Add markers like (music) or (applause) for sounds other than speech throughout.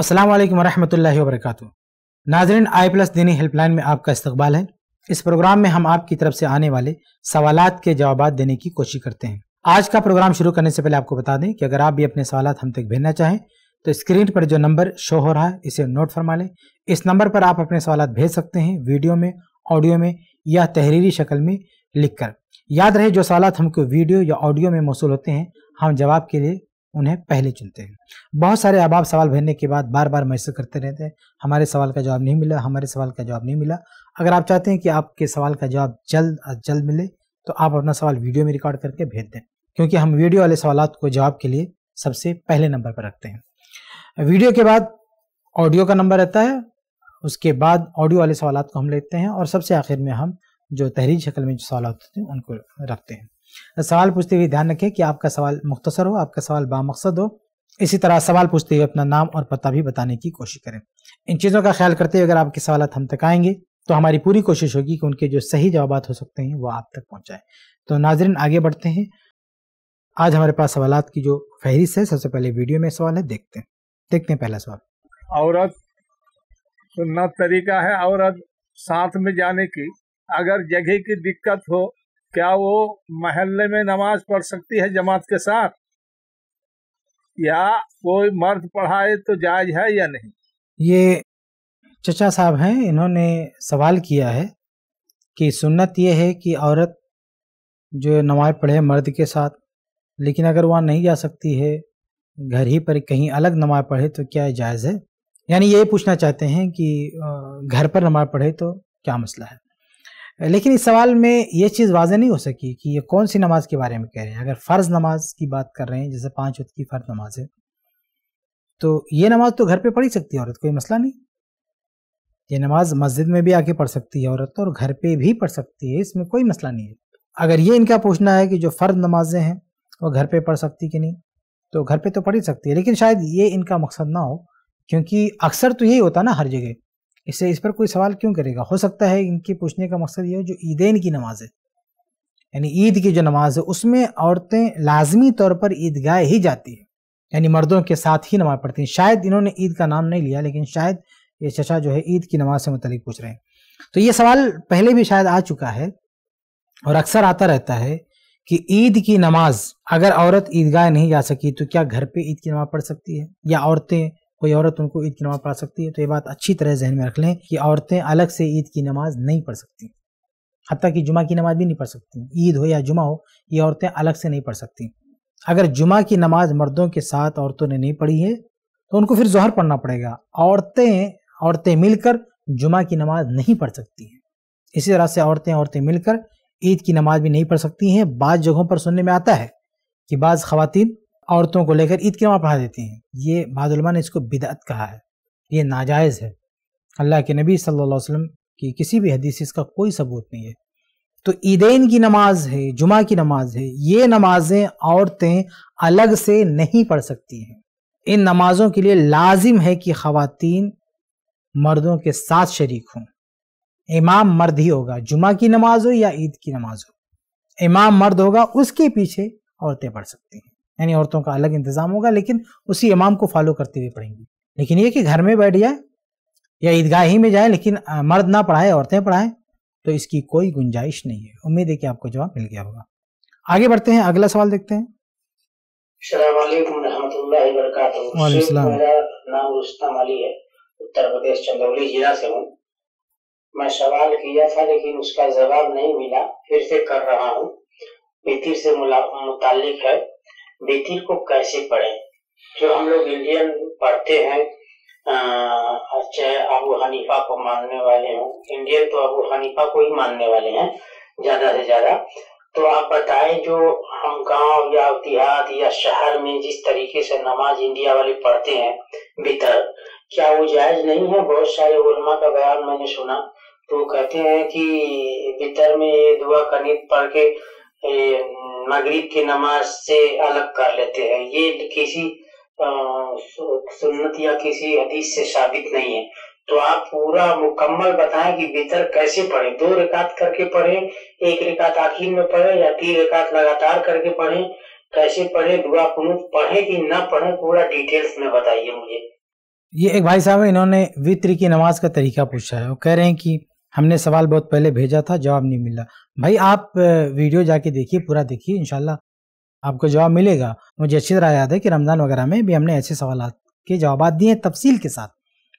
अस्सलाम वालेकुम वरहमतुल्लाहि वबरकatuh नाजरीन आई प्लस दीनी हेल्पलाइन में आपका इस्तकबाल है इस प्रोग्राम में हम आपकी तरफ से आने वाले सवाल के जवाब देने की कोशिश करते हैं आज का प्रोग्राम शुरू करने से पहले आपको बता दें कि अगर आप भी अपने सवाल हम तक भेजना चाहें तो स्क्रीन पर जो नंबर शो हो रहा है इसे नोट फरमा लें इस नंबर पर आप अपने सवाल भेज सकते हैं वीडियो में ऑडियो में या तहरीरी शक्ल में लिखकर याद रहे जो सवाल हमको वीडियो या ऑडियो में मौसू होते हैं हम जवाब के लिए उन्हें पहले चुनते हैं बहुत सारे अहबाब सवाल भरने के बाद बार बार मैसेज करते रहते हैं हमारे सवाल का जवाब नहीं मिला हमारे सवाल का जवाब नहीं मिला अगर आप चाहते हैं कि आपके सवाल का जवाब जल्द अज जल्द मिले तो आप अपना सवाल वीडियो में रिकॉर्ड करके भेज दें क्योंकि हम वीडियो वाले सवाल को जवाब के लिए सबसे पहले नंबर पर रखते हैं वीडियो के बाद ऑडियो का नंबर रहता है उसके बाद ऑडियो वाले सवाल को हम लेते हैं और सबसे आखिर में हम जो तहरीर शक्ल में जो सवाल होते हैं उनको रखते हैं सवाल पूछते हुए ध्यान रखें कि आपका सवाल मुख्तसर हो आपका सवाल बामकसद हो इसी तरह सवाल पूछते हुए अपना नाम और पता भी बताने की कोशिश करें इन चीज़ों का ख्याल करते हुए अगर आपके सवाल हम तक आएंगे तो हमारी पूरी कोशिश होगी कि उनके जो सही जवाब हो सकते हैं वो आप तक पहुँचाएँ तो नाजरन आगे बढ़ते हैं आज हमारे पास सवाल की जो फहरिस्त है सबसे पहले वीडियो में सवाल है देखते हैं देखते हैं पहला सवाल औरत सुनना तरीका है औरत साथ में जाने की अगर जगह की दिक्कत हो क्या वो महल्ले में नमाज पढ़ सकती है जमात के साथ या कोई मर्द पढ़ाए तो जायज है या नहीं ये चचा साहब हैं इन्होंने सवाल किया है कि सुन्नत ये है कि औरत जो नमाज पढ़े मर्द के साथ लेकिन अगर वहाँ नहीं जा सकती है घर ही पर कहीं अलग नमाज पढ़े तो क्या जायज़ है यानी ये पूछना चाहते हैं कि घर पर नमाज पढ़े तो क्या मसला है लेकिन इस सवाल में ये चीज़ वाजह नहीं हो सकी कि ये कौन सी नमाज के बारे में कह रहे हैं अगर फ़र्ज़ नमाज की बात कर रहे हैं जैसे पाँच वक्त की फ़र्ज नमाज है तो ये नमाज तो घर पर पढ़ ही सकती है औरत कोई मसला नहीं ये नमाज मस्जिद में भी आके पढ़ सकती है औरत और घर पर भी पढ़ सकती है इसमें कोई मसला नहीं है अगर ये इनका पूछना है कि जो फ़र्ज नमाजें हैं वो घर पर पढ़ सकती कि नहीं तो घर पे तो पढ़ ही सकती है लेकिन शायद ये इनका मकसद ना हो क्योंकि अक्सर तो यही होता ना हर जगह इससे इस पर कोई सवाल क्यों करेगा हो सकता है इनके पूछने का मकसद ये हो जो ईदेन की नमाज है यानी ईद की जो नमाज है उसमें औरतें लाजमी तौर पर ईदगाह ही जाती है यानी मर्दों के साथ ही नमाज पढ़ती हैं शायद इन्होंने ईद का नाम नहीं लिया लेकिन शायद ये चचा जो है ईद की नमाज से मुतल पूछ रहे हैं तो ये सवाल पहले भी शायद आ चुका है और अक्सर आता रहता है कि ईद की नमाज अगर औरत ईदगाह नहीं जा सकी तो क्या घर पे ईद की नमाज पढ़ सकती है या औरतें कोई औरत उनको ईद की नमाज़ पढ़ा सकती है तो ये बात अच्छी तरह जहन में रख लें कि औरतें अलग से ईद की नमाज़ नहीं पढ़ सकती हती कि जुमा की नमाज़ भी नहीं पढ़ सकती ईद हो या जुमा हो ये औरतें अलग से नहीं पढ़ सकती अगर जुमा की नमाज मर्दों के साथ औरतों ने नहीं पढ़ी है तो उनको फिर जोहर पढ़ना पड़ेगा औरतें औरतें मिलकर जुमा की नमाज नहीं पढ़ सकती हैं इसी तरह से औरतें औरतें मिलकर ईद की नमाज भी नहीं पढ़ सकती हैं बाज़ जगहों पर सुनने में आता है कि बाज़ ख़वातीन औरतों को लेकर ईद के वहाँ पढ़ा देती हैं ये बादलमा ने इसको बिदअत कहा है ये नाजायज़ है अल्लाह के नबी सल्लल्लाहु अलैहि वसल्लम की किसी भी हदीस इसका कोई सबूत नहीं है तो ईदेन की नमाज है जुमा की नमाज है ये नमाजें औरतें अलग से नहीं पढ़ सकती हैं इन नमाजों के लिए लाजिम है कि खातन मर्दों के साथ शरीक हों इमाम मर्द ही होगा जुमा की नमाज हो या ईद की नमाज हो इमाम मर्द होगा उसके पीछे औरतें पढ़ सकती हैं यानी औरतों का अलग इंतजाम होगा लेकिन उसी इमाम को फॉलो करते हुए पढ़ेंगी लेकिन ये कि घर में बैठ जाए या ईदगाह ही में जाए लेकिन मर्द ना पढ़ाए औरतें पढ़ाएं तो इसकी कोई गुंजाइश नहीं है उम्मीद है कि आपको जवाब मिल गया होगा आगे बढ़ते हैं अगला सवाल देखते हैं उत्तर प्रदेश चंदौली जिला से हूँ मैं सवाल किया था लेकिन उसका जवाब नहीं मिला फिर से कर रहा हूँ मुताल है बेतिल को कैसे पढ़े जो हम लोग इंडियन पढ़ते हैं चाहे अबू हनीफा को मानने वाले हों इंडियन तो अबू हनीफा को ही मानने वाले हैं ज्यादा से ज्यादा तो आप बताएं जो हम गांव या देहात या शहर में जिस तरीके से नमाज इंडिया वाले पढ़ते हैं भीतर क्या वो जायज नहीं है बहुत सारे उलमा का बयान मैंने सुना तो कहते हैं कि भीतर में ये दुआ कनीत पढ़ के मगरिब की नमाज से अलग कर लेते हैं ये किसी सुन्नत या किसी हदीस से साबित नहीं है तो आप पूरा मुकम्मल बताएं कि बेहतर कैसे पढ़े दो रिकात करके पढ़े एक रिकात आखिर में पढ़े या तीन रिकात लगातार करके पढ़े कैसे पढ़े दुआ कुनूत पढ़े कि ना पढ़े पूरा डिटेल्स में बताइए मुझे ये एक भाई साहब इन्होंने वित्र की नमाज का तरीका पूछा है वो कह रहे हैं कि हमने सवाल बहुत पहले भेजा था जवाब नहीं मिला भाई आप वीडियो जाके देखिए पूरा देखिए इनशाला आपको जवाब मिलेगा मुझे अच्छी तरह याद है कि रमज़ान वगैरह में भी हमने ऐसे सवाल के जवाब दिए हैं तफसील के साथ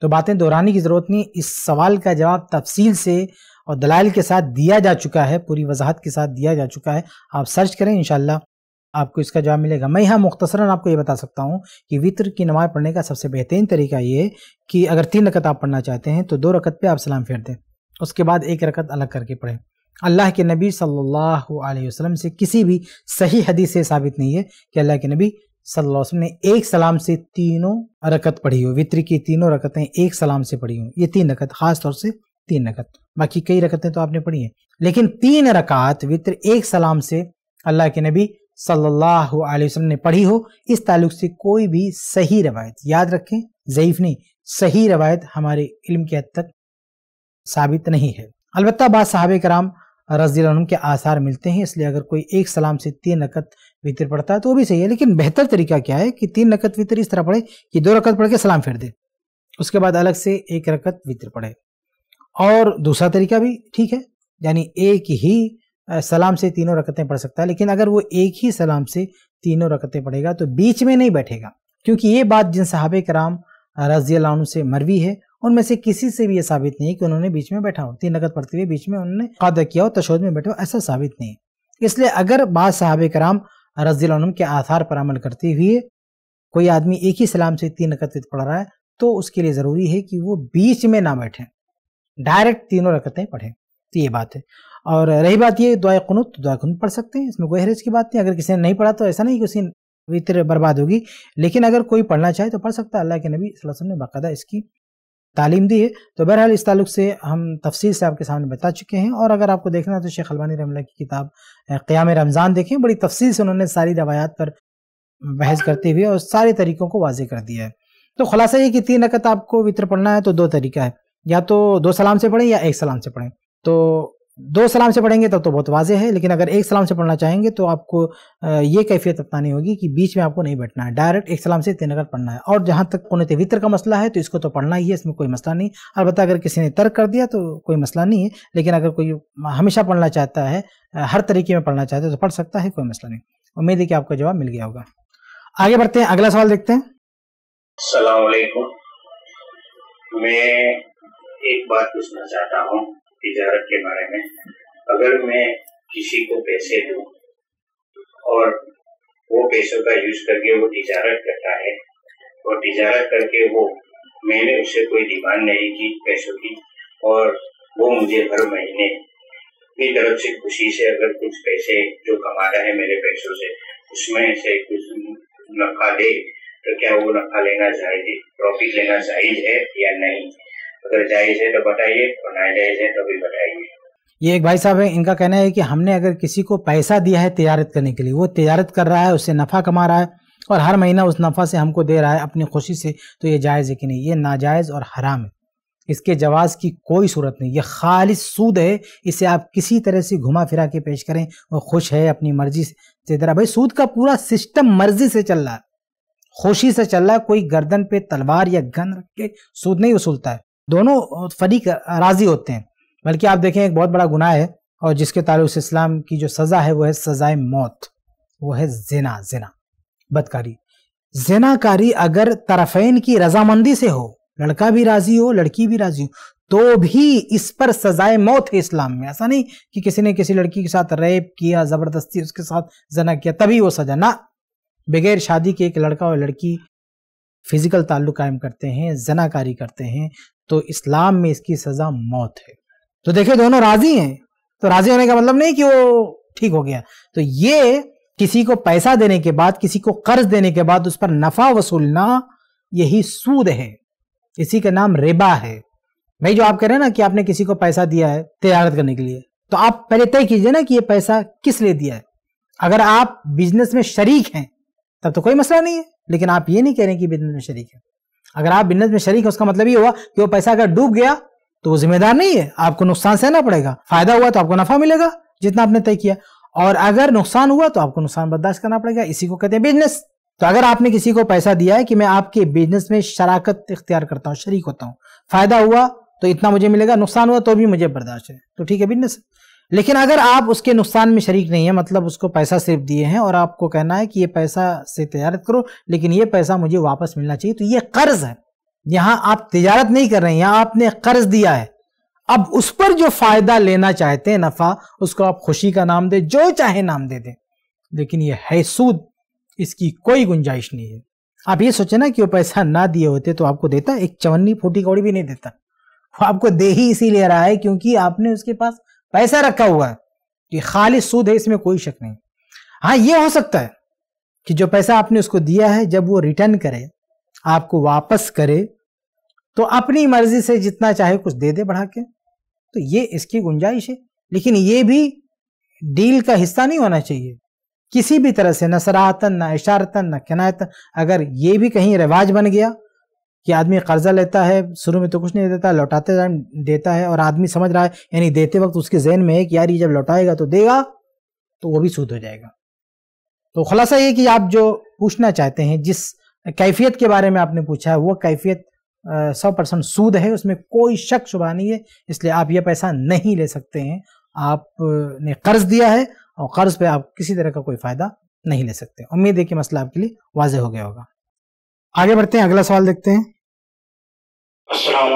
तो बातें दोहराने की ज़रूरत नहीं इस सवाल का जवाब तफसील से और दलाल के साथ दिया जा चुका है पूरी वजाहत के साथ दिया जा चुका है आप सर्च करें इन आपको इसका जवाब मिलेगा मैं यहाँ मुख्तसरा आपको ये बता सकता हूँ कि वितर की नमाज़ पढ़ने का सबसे बेहतरीन तरीका ये कि अगर तीन रकत आप पढ़ना चाहते हैं तो दो रकत पे आप सलाम फेर दें उसके बाद एक रकत अलग करके पढ़ें अल्लाह के नबी सल्लल्लाहु अलैहि वसल्लम से किसी भी सही हदीस से साबित नहीं है कि अल्लाह के नबी सल्लल्लाहु अलैहि वसल्लम ने एक सलाम से तीनों रकत पढ़ी हो वित्र की तीनों रकतें एक सलाम से पढ़ी हो ये तीन रकत खास तौर से तीन रकत बाकी कई रकतें तो आपने पढ़ी हैं लेकिन तीन रकात वित्र एक सलाम से अल्लाह के नबी सल्लल्लाहु अलैहि वसल्लम ने पढ़ी हो इस ताल्लुक से कोई भी सही रवायत याद रखें ज़यीफ़ नहीं सही रवायत हमारे इल्म के हद तक साबित नहीं है अलबत् बाद साहब कराम रजी के आसार मिलते हैं इसलिए अगर कोई एक सलाम से तीन नकद वितर पढ़ता है तो वो भी सही है लेकिन बेहतर तरीका क्या है कि तीन नकद वितर इस तरह पढ़े कि दो रकत पढ़ के सलाम फेर दे उसके बाद अलग से एक रकत वितर पढ़े और दूसरा तरीका भी ठीक है यानी एक ही सलाम से तीनों रकतें पढ़ सकता है लेकिन अगर वो एक ही सलाम से तीनों रकतें पढ़ेगा तो बीच में नहीं बैठेगा क्योंकि ये बात जिन साहब कराम रजी से मरवी है उनमें से किसी से भी यह साबित नहीं कि उन्होंने बीच में बैठा हो तीन नगद पढ़ते हुए बीच में उन्होंने कादा किया हो तशद में बैठे हो ऐसा साबित नहीं इसलिए अगर बाद साहब कराम रजीम के आधार पर अमल करते हुए कोई आदमी एक ही सलाम से तीन रकत पढ़ रहा है तो उसके लिए ज़रूरी है कि वो बीच में ना बैठे डायरेक्ट तीनों रकतें पढ़ें तो ये बात है और रही बात ये दुआ कनुत तो दुआ कनुत पढ़ सकते हैं इसमें कोई हरेज की बात नहीं अगर किसी ने नहीं पढ़ा तो ऐसा नहीं कि उसकी वितर बर्बाद होगी लेकिन अगर कोई पढ़ना चाहे तो पढ़ सकता है अल्लाह के नबी वसल्लम ने बाकायदा इसकी तालीम दी है तो बहरहाल इस ताल्लुक से हम तफसील से आपके सामने बता चुके हैं और अगर आपको देखना है तो शेख अलबानी रमला की किताब क़्याम रमज़ान देखें बड़ी तफसील से उन्होंने सारी रवायात पर बहस करते हुए और सारे तरीक़ों को वाजे कर दिया है तो खुलासा ये कि तीन रकत आपको वितर पढ़ना है तो दो तरीका है या तो दो सलाम से पढ़ें या एक सलाम से पढ़ें तो दो सलाम से पढ़ेंगे तब तो बहुत वाजे है लेकिन अगर एक सलाम से पढ़ना चाहेंगे तो आपको ये कैफियत अपनानी होगी कि बीच में आपको नहीं बैठना है डायरेक्ट एक सलाम से तीन अगर पढ़ना है और जहाँ तक कोने तवितर का मसला है तो इसको तो पढ़ना ही है इसमें कोई मसला नहीं अलबत्त अगर किसी ने तर्क कर दिया तो कोई मसला नहीं है लेकिन अगर कोई हमेशा पढ़ना चाहता है हर तरीके में पढ़ना चाहता है तो पढ़ सकता है कोई मसला नहीं उम्मीद है कि आपका जवाब मिल गया होगा आगे बढ़ते हैं अगला सवाल देखते हैं सलाम मैं एक बात पूछना चाहता हूँ तिजारत के बारे में अगर मैं किसी को पैसे दू और वो पैसों का यूज करके वो तिजारत करता है और तिजारत करके वो मैंने उसे कोई डिमांड नहीं की पैसों की और वो मुझे हर महीने अपनी तरफ से खुशी से अगर कुछ पैसे जो रहे है मेरे पैसों से उसमें से कुछ नफा दे तो क्या वो नफा लेना चाहिए प्रॉफिट लेना चाहिए है या नहीं अगर जायज है तो बताइए और नाजायज है तो भी बताइए ये एक भाई साहब है इनका कहना है कि हमने अगर किसी को पैसा दिया है तजारत करने के लिए वो तजारत कर रहा है उससे नफ़ा कमा रहा है और हर महीना उस नफ़ा से हमको दे रहा है अपनी खुशी से तो ये जायज़ है कि नहीं ये नाजायज़ और हराम है इसके जवाज की कोई सूरत नहीं ये खालिश सूद है इसे आप किसी तरह से घुमा फिरा के पेश करें और खुश है अपनी मर्जी से तरह तो भाई सूद का पूरा सिस्टम मर्जी से चल रहा है खुशी से चल रहा है कोई गर्दन पे तलवार या गन रख के सूद नहीं वसूलता है दोनों फरीक राजी होते हैं बल्कि आप देखें एक बहुत बड़ा गुनाह है और जिसके तारुस इस्लाम की जो सज़ा है वो है सज़ाए मौत वो है जिना जिना बदकारी जिनाकारी अगर तरफेन की रजामंदी से हो लड़का भी राजी हो लड़की भी राजी हो तो भी इस पर सजाए मौत है इस्लाम में ऐसा नहीं कि किसी ने किसी लड़की के साथ रेप किया जबरदस्ती उसके साथ जना किया तभी वो सजा ना बगैर शादी के एक लड़का और लड़की फिजिकल ताल्लुक कायम करते हैं जनाकारी करते हैं तो इस्लाम में इसकी सजा मौत है तो देखिए दोनों राजी हैं तो राजी होने का मतलब नहीं कि वो ठीक हो गया तो ये किसी को पैसा देने के बाद किसी को कर्ज देने के बाद उस पर नफा वसूलना यही सूद है इसी का नाम रेबा है भाई जो आप कह रहे हैं ना कि आपने किसी को पैसा दिया है तजारत करने के लिए तो आप पहले तय कीजिए ना कि ये पैसा किस लिए दिया है अगर आप बिजनेस में शरीक हैं तब तो कोई मसला नहीं है लेकिन आप ये नहीं कह रहे कि बिजनेस में शरीक है अगर आप बिजनेस में शरीक है उसका मतलब ये हुआ कि वो पैसा अगर डूब गया तो वो जिम्मेदार नहीं है आपको नुकसान सहना पड़ेगा फायदा हुआ तो आपको नफा मिलेगा जितना आपने तय किया और अगर नुकसान हुआ तो आपको नुकसान बर्दाश्त करना पड़ेगा इसी को कहते हैं बिजनेस तो अगर आपने किसी को पैसा दिया है कि मैं आपके बिजनेस में शराकत इख्तियार करता हूँ शरीक होता हूँ फायदा हुआ तो इतना मुझे मिलेगा नुकसान हुआ तो भी मुझे बर्दाश्त है तो ठीक है बिजनेस लेकिन अगर आप उसके नुकसान में शरीक नहीं है मतलब उसको पैसा सिर्फ दिए हैं और आपको कहना है कि ये पैसा से तजारत करो लेकिन ये पैसा मुझे वापस मिलना चाहिए तो ये कर्ज है यहाँ आप तजारत नहीं कर रहे हैं यहाँ आपने कर्ज दिया है अब उस पर जो फायदा लेना चाहते हैं नफा उसको आप खुशी का नाम दे जो चाहे नाम दे दें लेकिन ये है सूद इसकी कोई गुंजाइश नहीं है आप ये सोचे ना कि वो पैसा ना दिए होते तो आपको देता एक चवन्नी फूटी कौड़ी भी नहीं देता वो आपको दे ही इसीलिए रहा है क्योंकि आपने उसके पास पैसा रखा हुआ है तो ये खाली सूद है इसमें कोई शक नहीं हाँ ये हो सकता है कि जो पैसा आपने उसको दिया है जब वो रिटर्न करे आपको वापस करे तो अपनी मर्जी से जितना चाहे कुछ दे दे बढ़ा के तो ये इसकी गुंजाइश है लेकिन ये भी डील का हिस्सा नहीं होना चाहिए किसी भी तरह से न सराहतन न इशारतन न किनायतन अगर ये भी कहीं रिवाज बन गया कि आदमी कर्जा लेता है शुरू में तो कुछ नहीं देता लौटाते टाइम देता है और आदमी समझ रहा है यानी देते वक्त उसके जहन में है कि यार ये जब लौटाएगा तो देगा तो वो भी सूद हो जाएगा तो खुलासा ये कि आप जो पूछना चाहते हैं जिस कैफियत के बारे में आपने पूछा है वो कैफियत सौ परसेंट सूद है उसमें कोई शक शुभा नहीं है इसलिए आप ये पैसा नहीं ले सकते हैं आपने कर्ज दिया है और कर्ज पे आप किसी तरह का कोई फायदा नहीं ले सकते उम्मीद है कि मसला आपके लिए वाजे हो गया होगा आगे बढ़ते हैं अगला सवाल देखते हैं अस्सलाम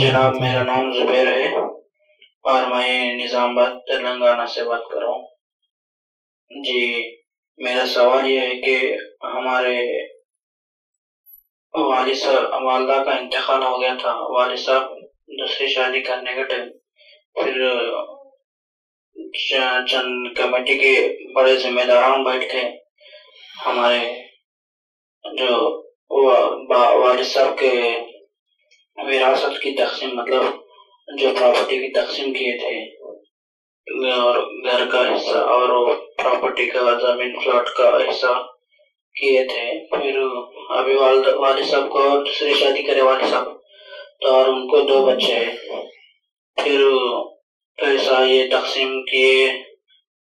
जनाब मेरा नाम जुबैर है और मैं निज़ामबाद तेलंगाना से बात कर रहा हूँ जी मेरा सवाल यह है कि हमारे वाली साहब वालदा का इंतकाल हो गया था वाली साहब दूसरी शादी करने के टाइम फिर चंद कमेटी के बड़े जिम्मेदार बैठ के हमारे जो वालिद साहब के विरासत की तकसीम मतलब जो प्रॉपर्टी की तकसीम किए थे और घर का हिस्सा और प्रॉपर्टी का जमीन प्लॉट का हिस्सा किए थे फिर अभी वाल वाले साहब को दूसरी शादी करे वाले साहब तो और उनको दो बच्चे हैं फिर पैसा ये तकसीम किए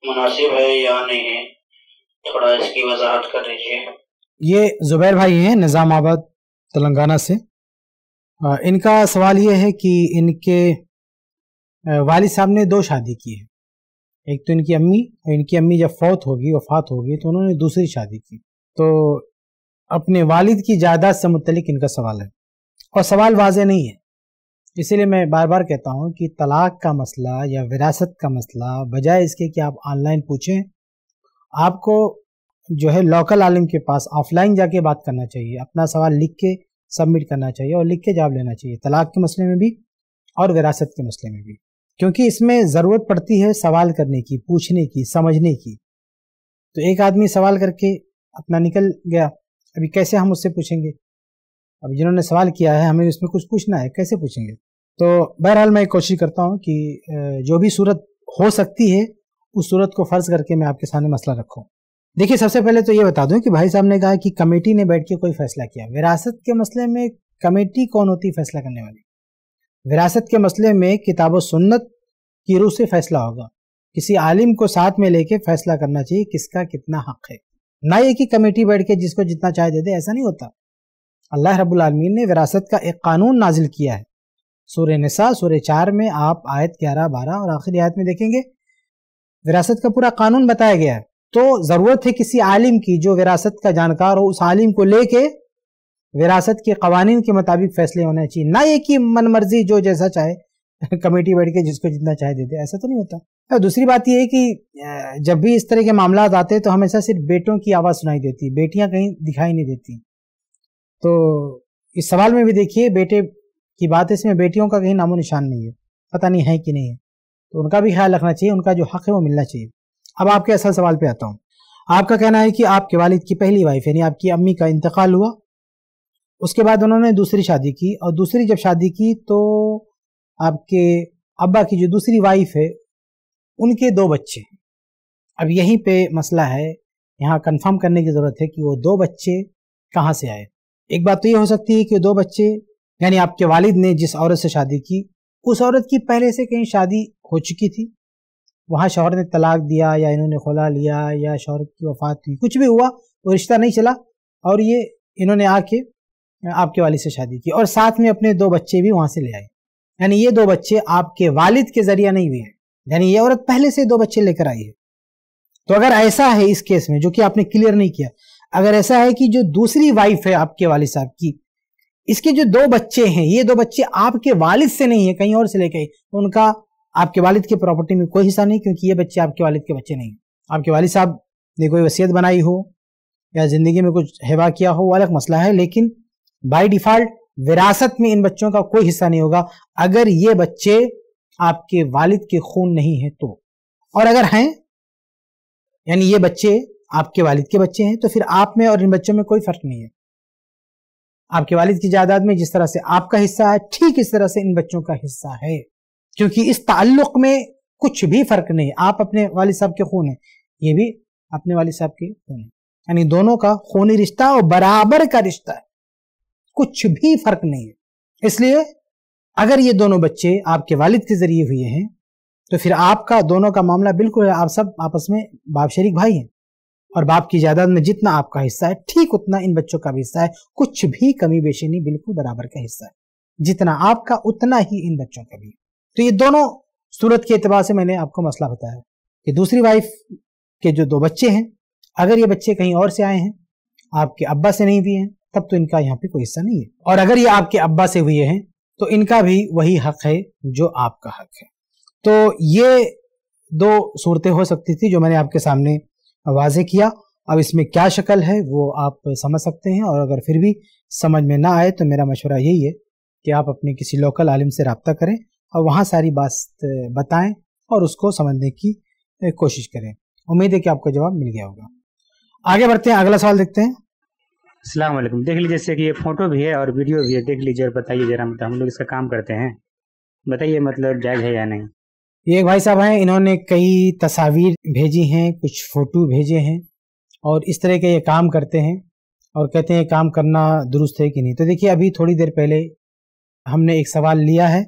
मुनासिब है या नहीं है थोड़ा इसकी वजाहत कर दीजिए ये जुबैर भाई हैं निज़ामाबाद तेलंगाना से इनका सवाल ये है कि इनके वाल साहब ने दो शादी की है एक तो इनकी अम्मी और इनकी अम्मी जब फौत होगी वफात होगी तो उन्होंने दूसरी शादी की तो अपने वालिद की जायदाद से मुतलिक इनका सवाल है और सवाल वाज नहीं है इसीलिए मैं बार बार कहता हूँ कि तलाक का मसला या विरासत का मसला बजाय इसके कि आप ऑनलाइन पूछें आपको जो है लोकल आलिम के पास ऑफलाइन जाके बात करना चाहिए अपना सवाल लिख के सबमिट करना चाहिए और लिख के जवाब लेना चाहिए तलाक के मसले में भी और विरासत के मसले में भी क्योंकि इसमें ज़रूरत पड़ती है सवाल करने की पूछने की समझने की तो एक आदमी सवाल करके अपना निकल गया अभी कैसे हम उससे पूछेंगे अभी जिन्होंने सवाल किया है हमें उसमें कुछ पूछना है कैसे पूछेंगे तो बहरहाल मैं कोशिश करता हूँ कि जो भी सूरत हो सकती है उस सूरत को फ़र्ज करके मैं आपके सामने मसला रखूँ देखिए सबसे पहले तो ये बता दूं कि भाई साहब ने कहा कि कमेटी ने बैठ के कोई फैसला किया विरासत के मसले में कमेटी कौन होती फैसला करने वाली विरासत के मसले में किताब सुन्नत की रूह से फैसला होगा किसी आलिम को साथ में लेके फैसला करना चाहिए किसका कितना हक है ना ये कि कमेटी बैठ के जिसको जितना चाहे दे दे ऐसा नहीं होता अल्लाह रब्बुल रबालमीन ने विरासत का एक कानून नाजिल किया है सूर्य नसा सूर्य चार में आप आयत ग्यारह बारह और आखिरी आयत में देखेंगे विरासत का पूरा कानून बताया गया है तो ज़रूरत है किसी आलिम की जो विरासत का जानकार हो उस आलिम को लेके विरासत के कवानीन के मुताबिक फैसले होने चाहिए ना ये कि मन मर्जी जो जैसा चाहे (laughs) कमेटी बैठ के जिसको जितना चाहे दे दे ऐसा तो नहीं होता और दूसरी बात यह है कि जब भी इस तरह के मामला आते हैं तो हमेशा सिर्फ बेटों की आवाज़ सुनाई देती बेटियां कहीं दिखाई नहीं देती तो इस सवाल में भी देखिए बेटे की बात इसमें बेटियों का कहीं नामो निशान नहीं है पता नहीं है कि नहीं है तो उनका भी ख्याल रखना चाहिए उनका जो हक है वो मिलना चाहिए अब आपके असल सवाल पे आता हूँ आपका कहना है कि आपके वालिद की पहली वाइफ यानी आपकी अम्मी का इंतकाल हुआ उसके बाद उन्होंने दूसरी शादी की और दूसरी जब शादी की तो आपके अब्बा की जो दूसरी वाइफ है उनके दो बच्चे अब यहीं पे मसला है यहाँ कंफर्म करने की ज़रूरत है कि वो दो बच्चे कहाँ से आए एक बात तो ये हो सकती है कि दो बच्चे यानी आपके वालिद ने जिस औरत से शादी की उस औरत की पहले से कहीं शादी हो चुकी थी वहाँ शोहर ने तलाक दिया या इन्होंने खुला लिया या शोहर की वफात हुई कुछ भी हुआ वो रिश्ता नहीं चला और ये इन्होंने आके आपके वालिद से शादी की और साथ में अपने दो बच्चे भी वहाँ से ले आए यानी ये दो बच्चे आपके वालिद के जरिए नहीं हुए हैं यानी ये औरत पहले से दो बच्चे लेकर आई है तो अगर ऐसा है इस केस में जो कि आपने क्लियर नहीं किया अगर ऐसा है कि जो दूसरी वाइफ है आपके वालिद साहब की इसके जो दो बच्चे हैं ये दो बच्चे आपके वालिद से नहीं है कहीं और से लेके तो उनका आपके वालिद की प्रॉपर्टी में कोई हिस्सा नहीं क्योंकि ये बच्चे आपके वालिद के बच्चे नहीं आपके वालिद साहब ने कोई वसीयत बनाई हो या ज़िंदगी में कुछ हेवा किया हो वो अलग मसला है लेकिन बाय डिफ़ॉल्ट विरासत में इन बच्चों का कोई हिस्सा नहीं होगा अगर ये बच्चे आपके वालिद के खून नहीं है तो और अगर हैं यानी ये बच्चे आपके वालिद के बच्चे हैं तो फिर आप में और इन बच्चों में कोई फर्क नहीं है आपके वालिद की जायदाद में जिस तरह से आपका हिस्सा है ठीक इस तरह से इन बच्चों का हिस्सा है क्योंकि इस ताल्लुक में कुछ भी फर्क नहीं आप अपने वाले साहब के खून है ये भी अपने वाले साहब के खून है यानी दोनों का खूनी रिश्ता और बराबर का रिश्ता है कुछ भी फर्क नहीं है इसलिए अगर ये दोनों बच्चे आपके वालिद के जरिए हुए हैं तो फिर आपका दोनों का मामला बिल्कुल आप सब आपस में बाप शरीक भाई हैं और बाप की जायदाद में जितना आपका हिस्सा है ठीक उतना इन बच्चों का भी हिस्सा है कुछ भी कमी बेशी नहीं बिल्कुल बराबर का हिस्सा है जितना आपका उतना ही इन बच्चों का भी तो ये दोनों सूरत के अतबार से मैंने आपको मसला बताया कि दूसरी वाइफ के जो दो बच्चे हैं अगर ये बच्चे कहीं और से आए हैं आपके अब्बा से नहीं हुए हैं तब तो इनका यहाँ पे कोई हिस्सा नहीं है और अगर ये आपके अब्बा से हुए हैं तो इनका भी वही हक है जो आपका हक है तो ये दो सूरतें हो सकती थी जो मैंने आपके सामने वाजे किया अब इसमें क्या शक्ल है वो आप समझ सकते हैं और अगर फिर भी समझ में ना आए तो मेरा मशवरा यही है कि आप अपने किसी लोकल आलिम से रबता करें और वहाँ सारी बात बताएं और उसको समझने की कोशिश करें उम्मीद है कि आपको जवाब मिल गया होगा आगे बढ़ते हैं अगला सवाल देखते हैं अस्सलाम वालेकुम देख लीजिए जैसे कि ये फोटो भी है और वीडियो भी है देख लीजिए और बताइए जरा मतलब हम लोग इसका काम करते हैं बताइए मतलब जायज़ है या नहीं ये भाई साहब हैं इन्होंने कई तस्वीर भेजी हैं कुछ फ़ोटो भेजे हैं और इस तरह के ये काम करते हैं और कहते हैं काम करना दुरुस्त है कि नहीं तो देखिए अभी थोड़ी देर पहले हमने एक सवाल लिया है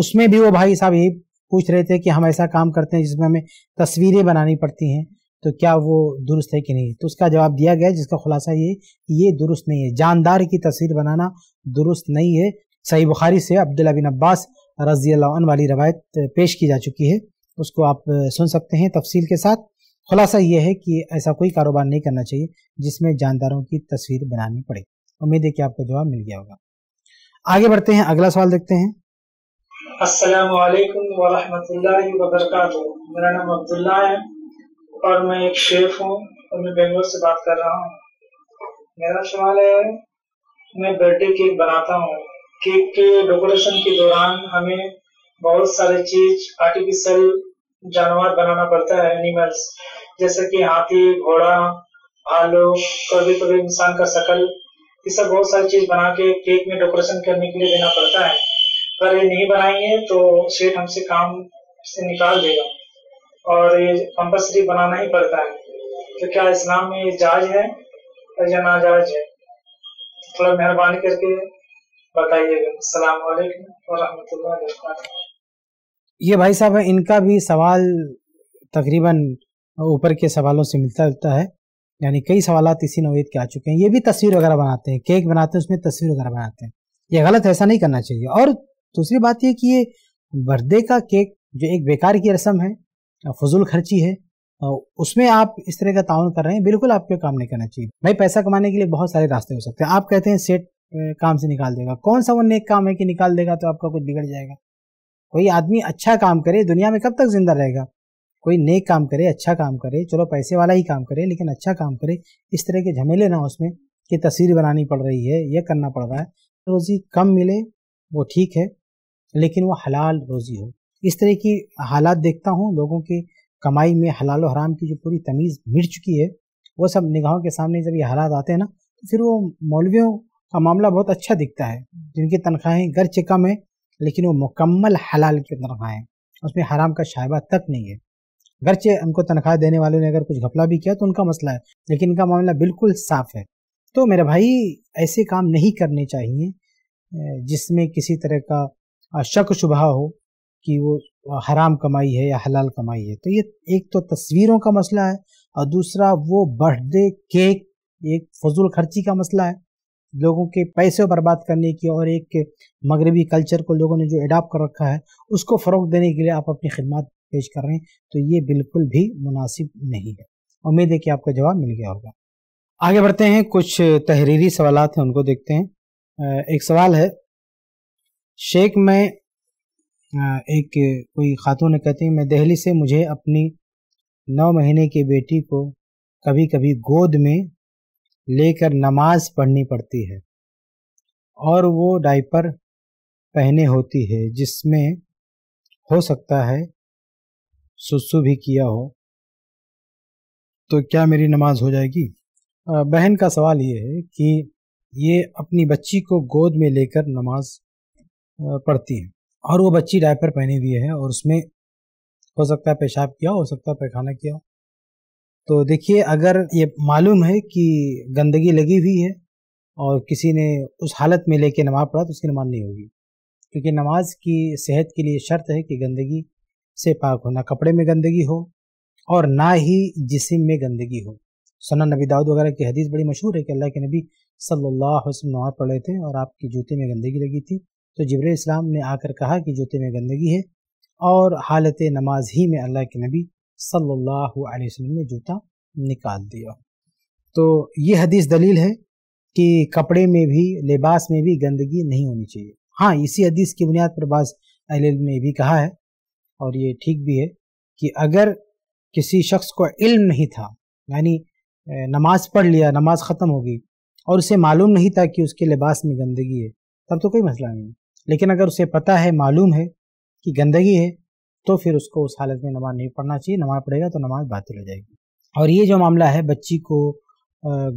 उसमें भी वो भाई साहब यही पूछ रहे थे कि हम ऐसा काम करते हैं जिसमें हमें तस्वीरें बनानी पड़ती हैं तो क्या वो दुरुस्त है कि नहीं तो उसका जवाब दिया गया जिसका खुलासा ये ये दुरुस्त नहीं है जानदार की तस्वीर बनाना दुरुस्त नहीं है सही बुखारी से अब्दुल्ला बिन अब्बास रजी अल्लाह वाली रवायत पेश की जा चुकी है उसको आप सुन सकते हैं तफसील के साथ खुलासा ये है कि ऐसा कोई कारोबार नहीं करना चाहिए जिसमें जानदारों की तस्वीर बनानी पड़े उम्मीद है कि आपको जवाब मिल गया होगा आगे बढ़ते हैं अगला सवाल देखते हैं असलकम वरहमल वबरक मेरा नाम अब्दुल्ला है और मैं एक शेफ हूँ और मैं बेंगलोर से बात कर रहा हूँ मेरा सवाल है मैं बर्थडे केक बनाता हूँ केक के डेकोरेशन के दौरान हमें बहुत सारे चीज आर्टिफिशियल जानवर बनाना पड़ता है एनिमल्स जैसे कि हाथी घोड़ा भालू कभी कभी इंसान का शकल ये सब बहुत सारी चीज बना के केक में डेकोरेशन करने के लिए देना पड़ता है अगर ये नहीं बनाएंगे तो सेठ हमसे काम से निकाल देगा और ये कंपल्सरी बनाना ही पड़ता है तो क्या इस्लाम में ये जायज है या नाजायज है थोड़ा मेहरबानी करके बताइएगा और ये भाई साहब इनका भी सवाल तकरीबन ऊपर के सवालों से मिलता जुलता है यानी कई सवाल इसी नोयत के आ चुके हैं ये भी तस्वीर वगैरह बनाते हैं केक बनाते हैं उसमें तस्वीर वगैरह बनाते हैं ये गलत ऐसा नहीं करना चाहिए और दूसरी बात यह कि ये बर्थडे का केक जो एक बेकार की रस्म है फजूल खर्ची है उसमें आप इस तरह का ताउन कर रहे हैं बिल्कुल आपको काम नहीं करना चाहिए भाई पैसा कमाने के लिए बहुत सारे रास्ते हो सकते हैं आप कहते हैं सेठ काम से निकाल देगा कौन सा वो नेक काम है कि निकाल देगा तो आपका कुछ बिगड़ जाएगा कोई आदमी अच्छा काम करे दुनिया में कब तक जिंदा रहेगा कोई नेक काम करे अच्छा काम करे चलो पैसे वाला ही काम करे लेकिन अच्छा काम करे इस तरह के झमेले ना उसमें कि तस्वीर बनानी पड़ रही है यह करना पड़ रहा है रोजी कम मिले वो ठीक है लेकिन वो हलाल रोज़ी हो इस तरह की हालात देखता हूँ लोगों की कमाई में हलाल और हराम की जो पूरी तमीज़ मिट चुकी है वो सब निगाहों के सामने जब ये हालात आते हैं ना तो फिर वो मौलवियों का मामला बहुत अच्छा दिखता है जिनकी तनख्वाहें से कम हैं लेकिन वो मुकम्मल हलाल की तनख्वाहें उसमें हराम का शायबा तक नहीं है गरचे उनको तनख्वाह देने वालों ने अगर कुछ घपला भी किया तो उनका मसला है लेकिन इनका मामला बिल्कुल साफ है तो मेरे भाई ऐसे काम नहीं करने चाहिए जिसमें किसी तरह का शक शुबा हो कि वो हराम कमाई है या हलाल कमाई है तो ये एक तो तस्वीरों का मसला है और दूसरा वो बर्थडे केक एक फजूल खर्ची का मसला है लोगों के पैसे बर्बाद करने की और एक मगरबी कल्चर को लोगों ने जो एडाप्ट कर रखा है उसको फ़रोग देने के लिए आप अपनी खिदमत पेश कर रहे हैं तो ये बिल्कुल भी मुनासिब नहीं है उम्मीद है कि आपका जवाब मिल गया होगा आगे बढ़ते हैं कुछ तहरीरी सवाल हैं उनको देखते हैं एक सवाल है शेख मैं एक कोई खातून कहती मैं दहली से मुझे अपनी नौ महीने की बेटी को कभी कभी गोद में लेकर नमाज पढ़नी पड़ती है और वो डाइपर पहने होती है जिसमें हो सकता है सुसु भी किया हो तो क्या मेरी नमाज हो जाएगी बहन का सवाल ये है कि ये अपनी बच्ची को गोद में लेकर नमाज पड़ती हैं और वो बच्ची डायपर पहने हुई है और उसमें हो सकता है पेशाब किया हो सकता है पैखाना किया तो देखिए अगर ये मालूम है कि गंदगी लगी हुई है और किसी ने उस हालत में लेके नमाज पढ़ा तो उसकी नमाज नहीं होगी क्योंकि नमाज की सेहत के लिए शर्त है कि गंदगी से पाक हो ना कपड़े में गंदगी हो और ना ही जिसम में गंदगी हो सना नबी दाऊद वगैरह की हदीस बड़ी मशहूर है कि अल्लाह के नबी सल्लल्लाहु अलैहि वसल्लम नमाज पढ़े थे और आपकी जूते में गंदगी लगी थी तो जबर इस्लाम ने आकर कहा कि जूते में गंदगी है और हालत नमाज ही में अल्लाह के नबी सल्लल्लाहु अलैहि वसल्लम ने जूता निकाल दिया तो ये हदीस दलील है कि कपड़े में भी लिबास में भी गंदगी नहीं होनी चाहिए हाँ इसी हदीस की बुनियाद पर बाज़ अहल ने भी कहा है और ये ठीक भी है कि अगर किसी शख्स को इल्म नहीं था यानी नमाज पढ़ लिया नमाज ख़त्म हो गई और उसे मालूम नहीं था कि उसके लिबास में गंदगी है तब तो कोई मसला नहीं लेकिन अगर उसे पता है मालूम है कि गंदगी है तो फिर उसको उस हालत में नमाज नहीं पढ़ना चाहिए नमाज पढ़ेगा तो नमाज बातिल हो जाएगी और ये जो मामला है बच्ची को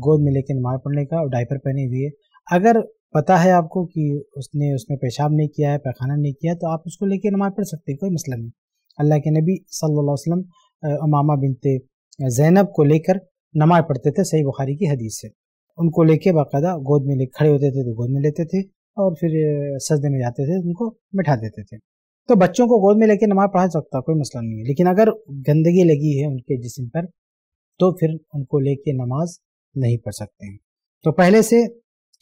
गोद में लेकर नमाज पढ़ने का और डायपर पहने हुए अगर पता है आपको कि उसने उसमें पेशाब नहीं किया है पैखाना नहीं किया तो आप उसको लेके नमाज पढ़ सकते कोई मसला नहीं अल्लाह के नबी सल्लल्लाहु अलैहि वसल्लम अमामा बिनते जैनब को लेकर नमाज पढ़ते थे सही बुखारी की हदीस से उनको लेके बाकायदा गोद में ले खड़े होते थे तो गोद में लेते थे और फिर सजदे में जाते थे उनको मिठा देते थे तो बच्चों को गोद में लेके नमाज पढ़ा सकता तो कोई मसला नहीं है लेकिन अगर गंदगी लगी है उनके जिसम पर तो फिर उनको लेके नमाज नहीं पढ़ सकते हैं तो पहले से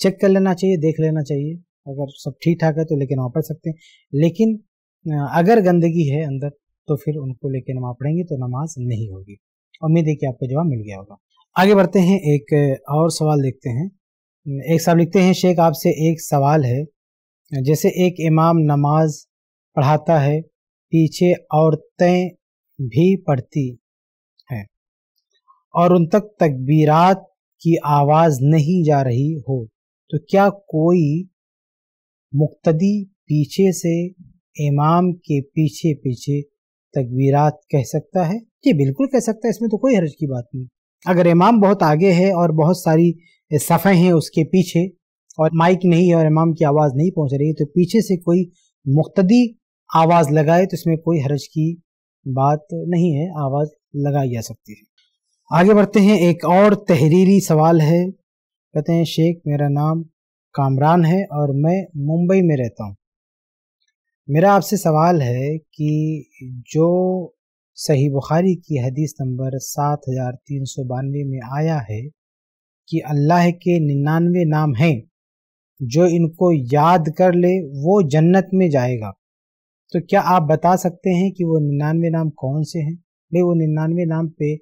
चेक कर लेना चाहिए देख लेना चाहिए अगर सब ठीक ठाक है तो लेके नमाज पढ़ सकते हैं लेकिन अगर गंदगी है अंदर तो फिर उनको लेके नमाज पढ़ेंगे तो नमाज नहीं होगी उम्मीद है कि आपको जवाब मिल गया होगा आगे बढ़ते हैं एक और सवाल देखते हैं एक साहब लिखते हैं शेख आपसे एक सवाल है जैसे एक इमाम नमाज पढ़ाता है पीछे औरतें भी पढ़ती हैं और उन तक तकबीरात की आवाज़ नहीं जा रही हो तो क्या कोई मुक्तदी पीछे से इमाम के पीछे पीछे तकबीरात कह सकता है जी बिल्कुल कह सकता है इसमें तो कोई हर्ज की बात नहीं अगर इमाम बहुत आगे है और बहुत सारी सफ़े हैं उसके पीछे और माइक नहीं है और इमाम की आवाज़ नहीं पहुंच रही तो पीछे से कोई मुख्तदी आवाज़ लगाए तो इसमें कोई हरज की बात नहीं है आवाज़ लगाई जा सकती है आगे बढ़ते हैं एक और तहरीरी सवाल है कहते हैं शेख मेरा नाम कामरान है और मैं मुंबई में रहता हूँ मेरा आपसे सवाल है कि जो सही बुखारी की हदीस नंबर सात हज़ार तीन सौ बानवे में आया है कि अल्लाह के निन्यानवे नाम हैं जो इनको याद कर ले वो जन्नत में जाएगा तो क्या आप बता सकते हैं कि वो निन्यानवे नाम कौन से हैं भाई वो निन्यानवे नाम पे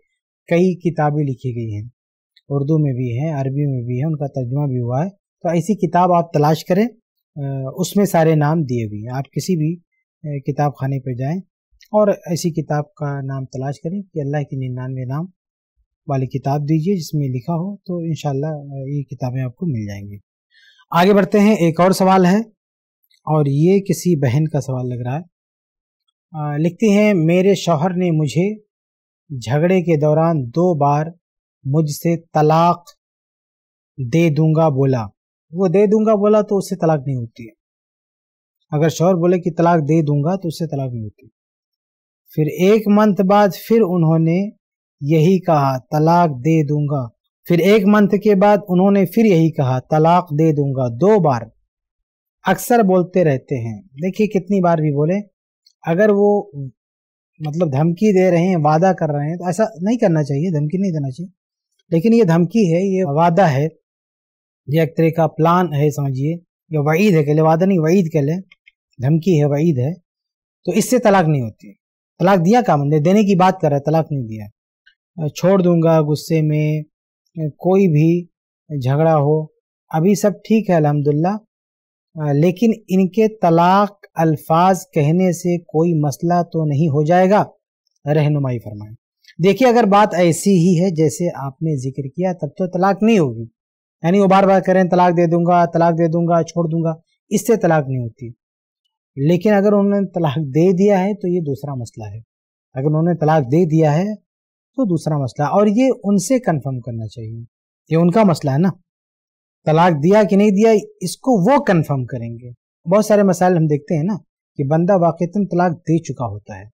कई किताबें लिखी गई हैं उर्दू में भी हैं अरबी में भी हैं उनका तर्जुमा भी हुआ है तो ऐसी किताब आप तलाश करें उसमें सारे नाम दिए हुए हैं आप किसी भी किताब खाने पर जाएँ और ऐसी किताब का नाम तलाश करें कि अल्लाह के निन्यानवे नाम वाली किताब दीजिए जिसमें लिखा हो तो इन ये किताबें आपको मिल जाएंगी आगे बढ़ते हैं एक और सवाल है और ये किसी बहन का सवाल लग रहा है लिखती हैं मेरे शौहर ने मुझे झगड़े के दौरान दो बार मुझसे तलाक दे दूंगा बोला वो दे दूंगा बोला तो उससे तलाक नहीं होती है अगर शौहर बोले कि तलाक दे दूंगा तो उससे तलाक नहीं होती फिर एक मंथ बाद फिर उन्होंने यही कहा तलाक दे दूंगा फिर एक मंथ के बाद उन्होंने फिर यही कहा तलाक दे दूंगा दो बार अक्सर बोलते रहते हैं देखिए कितनी बार भी बोले अगर वो मतलब धमकी दे रहे हैं वादा कर रहे हैं तो ऐसा नहीं करना चाहिए धमकी नहीं देना चाहिए लेकिन ये धमकी है ये वादा है ये एक तरह का प्लान है समझिए ये वईद है कह लें वादा नहीं वईद कह लें धमकी है वईद है तो इससे तलाक नहीं होती तलाक दिया काम देने की बात कर रहा है तलाक नहीं दिया छोड़ दूंगा गुस्से में कोई भी झगड़ा हो अभी सब ठीक है अल्हम्दुलिल्लाह लेकिन इनके तलाक अल्फाज कहने से कोई मसला तो नहीं हो जाएगा रहनुमाई फरमाएं देखिए अगर बात ऐसी ही है जैसे आपने जिक्र किया तब तो तलाक नहीं होगी यानी वो बार बार करें तलाक दे दूंगा तलाक दे दूंगा छोड़ दूंगा इससे तलाक नहीं होती लेकिन अगर उन्होंने तलाक दे दिया है तो ये दूसरा मसला है अगर उन्होंने तलाक दे दिया है तो दूसरा मसला और ये उनसे कंफर्म करना चाहिए ये उनका मसला है ना तलाक दिया कि नहीं दिया इसको वो कंफर्म करेंगे बहुत सारे मसाइल हम देखते हैं ना कि बंदा वाकता तलाक दे चुका होता है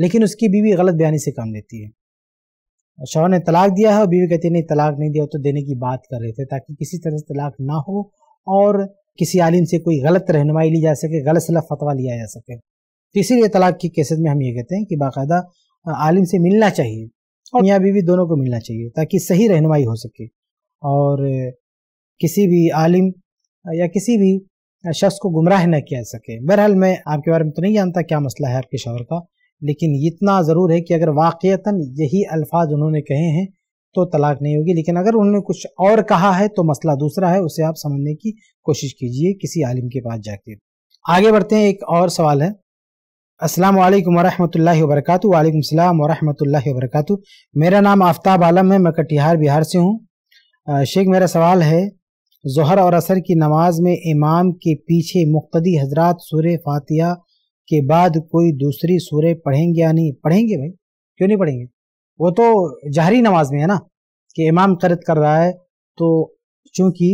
लेकिन उसकी बीवी गलत बयानी से काम लेती है शोहर ने तलाक दिया है और बीवी कहती है नहीं तलाक नहीं दिया तो देने की बात कर रहे थे ताकि किसी तरह से तलाक ना हो और किसी आलिम से कोई गलत रहनुमाई ली जा सके गलत सलाह फतवा लिया जा सके तो इसीलिए तलाक की केसेस में हम ये कहते हैं कि बाकायदा आलिम से मिलना चाहिए मियाँ बीवी दोनों को मिलना चाहिए ताकि सही रहनुमाई हो सके और किसी भी आलिम या किसी भी शख्स को गुमराह न किया सके बहरहाल मैं आपके बारे में तो नहीं जानता क्या मसला है आपके शोहर का लेकिन इतना ज़रूर है कि अगर वाक़ता यही अल्फाज उन्होंने कहे हैं तो तलाक नहीं होगी लेकिन अगर उन्होंने कुछ और कहा है तो मसला दूसरा है उसे आप समझने की कोशिश कीजिए किसी आलिम के पास जाके आगे बढ़ते हैं एक और सवाल है अस्सलाम वालेकुम वरहमतुल्लाहि वबरकतु वालेकुम सलाम वरहमतुल्लाहि मेरा नाम आफ्ताब आलम है मैं कटिहार बिहार से हूँ शेख मेरा सवाल है जहर और असर की नमाज में इमाम के पीछे मुख्तदी हजरात सूर्य फातिहा के बाद कोई दूसरी सूर्य पढ़ेंगे या नहीं पढ़ेंगे भाई क्यों नहीं पढ़ेंगे वो तो जहरी नमाज में है ना कि इमाम करत कर रहा है तो चूँकि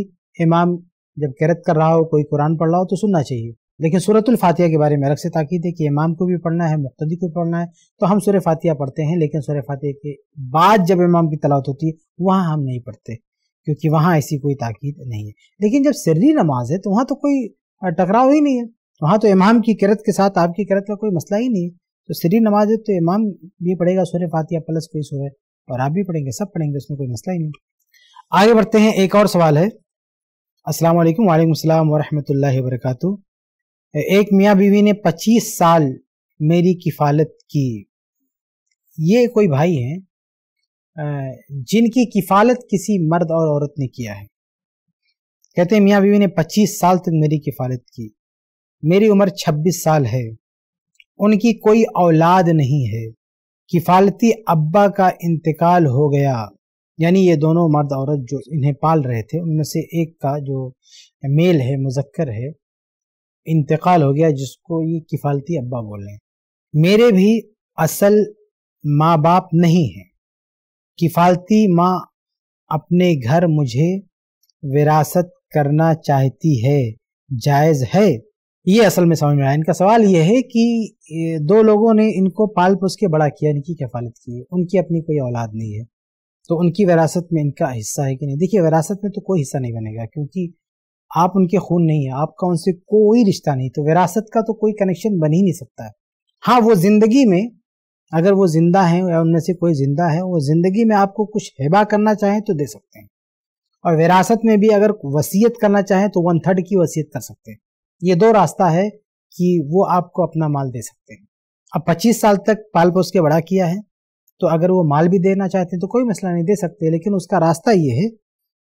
इमाम जब करत कर रहा हो कोई कुरान पढ़ रहा हो तो सुनना चाहिए लेकिन सूरतुल फातिया के बारे में अलग से ताकीद है कि इमाम को भी पढ़ना है मुख्तदी को भी पढ़ना है तो हम सूर फातिया पढ़ते हैं लेकिन सूर फातिया के बाद जब इमाम की तलावत होती है वहाँ हम नहीं पढ़ते क्योंकि वहाँ ऐसी कोई ताकीद नहीं है लेकिन जब सर्री नमाज है तो वहाँ तो कोई टकराव ही नहीं है वहाँ तो इमाम की किरत के साथ आपकी किरत का कोई मसला ही नहीं है तो सर्री नमाज है तो इमाम भी पढ़ेगा सूर फातिया प्लस कोई सूर और आप भी पढ़ेंगे सब पढ़ेंगे उसमें कोई मसला ही नहीं आगे बढ़ते हैं एक और सवाल है असलम वालेकुम वरहमल वरकू एक मियाँ बीवी ने 25 साल मेरी किफ़ालत की ये कोई भाई हैं जिनकी किफ़ालत किसी मर्द और औरत ने किया है कहते हैं मियाँ बीवी ने 25 साल तक मेरी किफ़ालत की मेरी उम्र 26 साल है उनकी कोई औलाद नहीं है किफ़ालती अब्बा का इंतकाल हो गया यानी ये दोनों मर्द औरत जो इन्हें पाल रहे थे उनमें से एक का जो मेल है मुजक्कर है इंतकाल हो गया जिसको ये किफ़ालती अब्बा बोल रहे हैं मेरे भी असल माँ बाप नहीं हैं किफ़ालती माँ अपने घर मुझे विरासत करना चाहती है जायज़ है ये असल में समझ में आया इनका सवाल ये है कि दो लोगों ने इनको पाल पोस के बड़ा किया इनकी कफालत की है उनकी अपनी कोई औलाद नहीं है तो उनकी विरासत में इनका हिस्सा है कि नहीं देखिए विरासत में तो कोई हिस्सा नहीं बनेगा क्योंकि आप उनके खून नहीं है आपका उनसे कोई रिश्ता नहीं तो विरासत का तो कोई कनेक्शन बन ही नहीं सकता है हाँ वो ज़िंदगी में अगर वो ज़िंदा हैं या उनमें से कोई ज़िंदा है वो ज़िंदगी में आपको कुछ हैबा करना चाहें तो दे सकते हैं और विरासत में भी अगर वसीयत करना चाहें तो वन थर्ड की वसीयत कर सकते हैं ये दो रास्ता है कि वो आपको अपना माल दे सकते हैं अब पच्चीस साल तक पाल पोस के बड़ा किया है तो अगर वो माल भी देना चाहते हैं तो कोई मसला नहीं दे सकते लेकिन उसका रास्ता ये है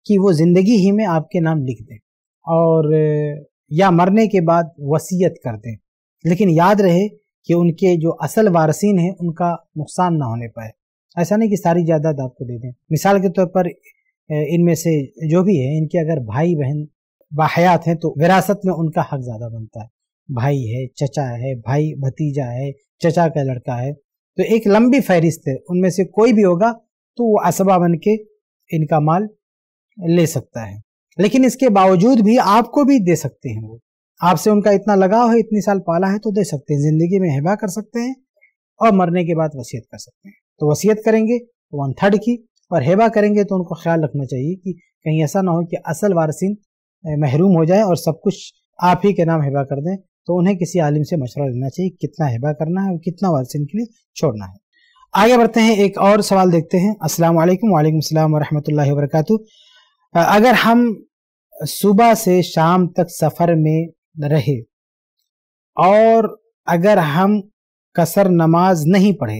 कि वो ज़िंदगी ही में आपके नाम लिख दें और या मरने के बाद वसीयत कर दें लेकिन याद रहे कि उनके जो असल वारसीन हैं उनका नुकसान ना होने पाए ऐसा नहीं कि सारी जायदाद आपको दे दें मिसाल के तौर पर इनमें से जो भी है इनके अगर भाई बहन बाहयात हैं तो विरासत में उनका हक ज़्यादा बनता है भाई है चचा है भाई भतीजा है चचा का लड़का है तो एक लंबी फहरिस्त है उनमें से कोई भी होगा तो वो असबा बन के इनका माल ले सकता है लेकिन इसके बावजूद भी आपको भी दे सकते हैं वो आपसे उनका इतना लगाव है इतने साल पाला है तो दे सकते हैं ज़िंदगी में हिबा कर सकते हैं और मरने के बाद वसीयत कर सकते हैं तो वसीयत करेंगे तो वन थर्ड की और हेबा करेंगे तो उनको ख्याल रखना चाहिए कि कहीं ऐसा ना हो कि असल वारसिन महरूम हो जाए और सब कुछ आप ही के नाम हिबा कर दें तो उन्हें किसी आलिम से मशवरा लेना चाहिए कितना हिबा करना है और कितना वारसिन के लिए छोड़ना है आगे बढ़ते हैं एक और सवाल देखते हैं असल वालेकुम वरहमत सलाम वरकू अगर हम सुबह से शाम तक सफ़र में रहे और अगर हम कसर नमाज नहीं पढ़े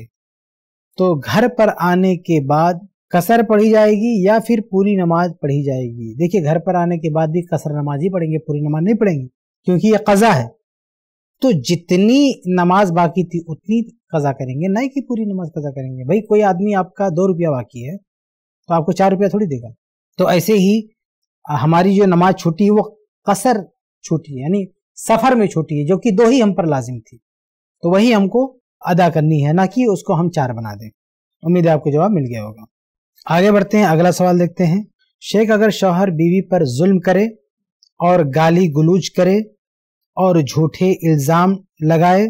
तो घर पर आने के बाद कसर पढ़ी जाएगी या फिर पूरी नमाज पढ़ी जाएगी देखिए घर पर आने के बाद भी कसर नमाज ही पढ़ेंगे पूरी नमाज नहीं पढ़ेंगे क्योंकि ये कज़ा है तो जितनी नमाज बाकी थी उतनी कज़ा करेंगे नहीं कि पूरी नमाज कज़ा करेंगे भाई कोई आदमी आपका दो रुपया बाकी है तो आपको चार रुपया थोड़ी देगा तो ऐसे ही हमारी जो नमाज छूटी है वो कसर छूटी है यानी सफर में छूटी है जो कि दो ही हम पर लाजिम थी तो वही हमको अदा करनी है ना कि उसको हम चार बना दें उम्मीद है आपको जवाब मिल गया होगा आगे बढ़ते हैं अगला सवाल देखते हैं शेख अगर शौहर बीवी पर जुल्म करे और गाली गलूज करे और झूठे इल्ज़ाम लगाए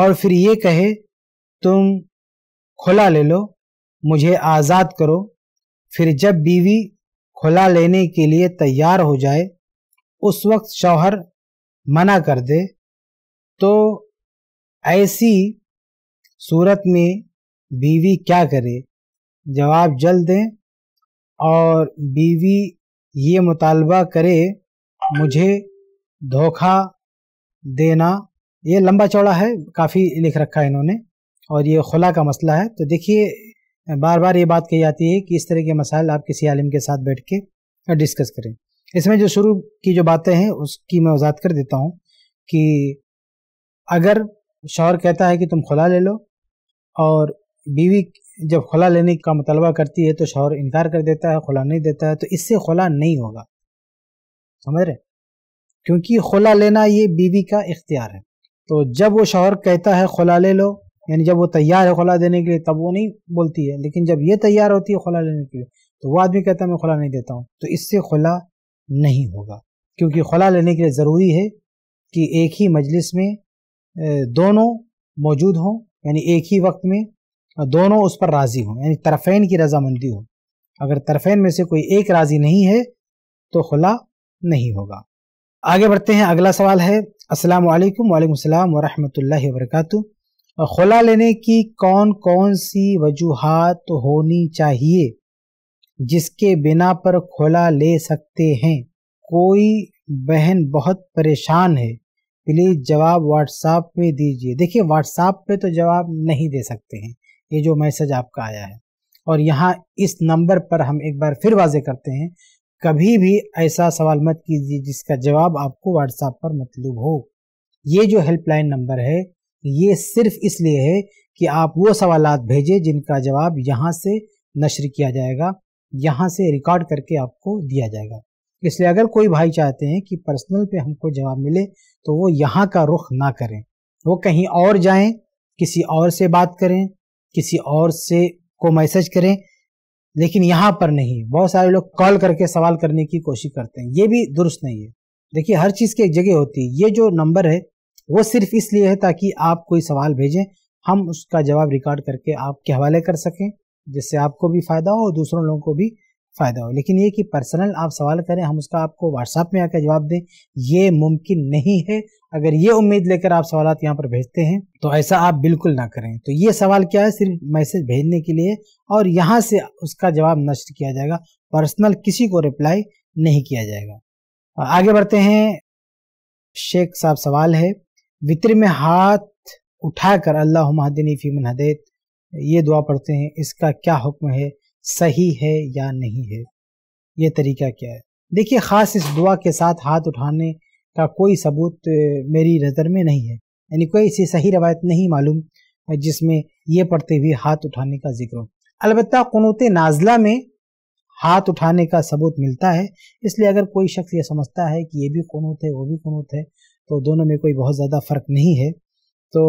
और फिर ये कहे तुम खुला ले लो मुझे आज़ाद करो फिर जब बीवी खुला लेने के लिए तैयार हो जाए उस वक्त शौहर मना कर दे तो ऐसी सूरत में बीवी क्या करे जवाब जल्द दें और बीवी ये मुतालबा करे मुझे धोखा देना ये लंबा चौड़ा है काफ़ी लिख रखा है इन्होंने और ये खुला का मसला है तो देखिए बार बार ये बात कही जाती है कि इस तरह के मसाइल आप किसी आलिम के साथ बैठ के डिस्कस करें इसमें जो शुरू की जो बातें हैं उसकी मैं वजात कर देता हूँ कि अगर शौहर कहता है कि तुम खुला ले लो और बीवी जब खुला लेने का मुतलबा करती है तो शौहर इनकार कर देता है खुला नहीं देता है तो इससे खुला नहीं होगा समझ रहे क्योंकि खुला लेना ये बीवी का इख्तियार है तो जब वो शौहर कहता है खुला ले लो यानी जब वो तैयार है खुला देने के लिए तब वो नहीं बोलती है लेकिन जब ये तैयार होती है खुला लेने के लिए तो वो आदमी कहता है मैं खुला नहीं देता हूँ तो इससे खुला नहीं होगा क्योंकि खुला लेने के लिए ज़रूरी है कि एक ही मजलिस में दोनों मौजूद हों यानी एक ही वक्त में दोनों उस पर राज़ी हों यानी तरफेन की रजामंदी हो अगर तरफेन में से कोई एक राज़ी नहीं है तो खुला नहीं होगा आगे बढ़ते हैं अगला सवाल है असलकम वालेकाम वरहमल वर्का खुला लेने की कौन कौन सी वजूहत होनी चाहिए जिसके बिना पर खुला ले सकते हैं कोई बहन बहुत परेशान है प्लीज़ जवाब व्हाट्सएप पे दीजिए देखिए व्हाट्सएप पे तो जवाब नहीं दे सकते हैं ये जो मैसेज आपका आया है और यहाँ इस नंबर पर हम एक बार फिर वाजे करते हैं कभी भी ऐसा सवाल मत कीजिए जिसका जवाब आपको व्हाट्सएप पर मतलूब हो ये जो हेल्पलाइन नंबर है तो ये सिर्फ इसलिए है कि आप वो सवाल भेजें जिनका जवाब यहाँ से नशर किया जाएगा यहाँ से रिकॉर्ड करके आपको दिया जाएगा इसलिए अगर कोई भाई चाहते हैं कि पर्सनल पे हमको जवाब मिले तो वो यहाँ का रुख ना करें वो कहीं और जाएं किसी और से बात करें किसी और से को मैसेज करें लेकिन यहाँ पर नहीं बहुत सारे लोग कॉल करके सवाल करने की कोशिश करते हैं ये भी दुरुस्त नहीं है देखिए हर चीज़ की एक जगह होती है ये जो नंबर है वो सिर्फ इसलिए है ताकि आप कोई सवाल भेजें हम उसका जवाब रिकॉर्ड करके आपके हवाले कर सकें जिससे आपको भी फ़ायदा हो और दूसरों लोगों को भी फ़ायदा हो लेकिन ये कि पर्सनल आप सवाल करें हम उसका आपको व्हाट्सएप में आकर जवाब दें ये मुमकिन नहीं है अगर ये उम्मीद लेकर आप सवाल यहाँ पर भेजते हैं तो ऐसा आप बिल्कुल ना करें तो ये सवाल क्या है सिर्फ मैसेज भेजने के लिए और यहाँ से उसका जवाब नष्ट किया जाएगा पर्सनल किसी को रिप्लाई नहीं किया जाएगा आगे बढ़ते हैं शेख साहब सवाल है वितर में हाथ उठाकर अल्लाह महदनी फ़ीमन हदेत ये दुआ पढ़ते हैं इसका क्या हुक्म है सही है या नहीं है ये तरीका क्या है देखिए ख़ास इस दुआ के साथ हाथ उठाने का कोई सबूत मेरी नज़र में नहीं है यानी कोई ऐसी सही रवायत नहीं मालूम जिसमें यह पढ़ते हुए हाथ उठाने का जिक्र हो अलबत् क़नूत नाजला में हाथ उठाने का सबूत मिलता है इसलिए अगर कोई शख्स ये समझता है कि ये भी क़नूत है वो भी क़नूत है तो दोनों में कोई बहुत ज़्यादा फ़र्क नहीं है तो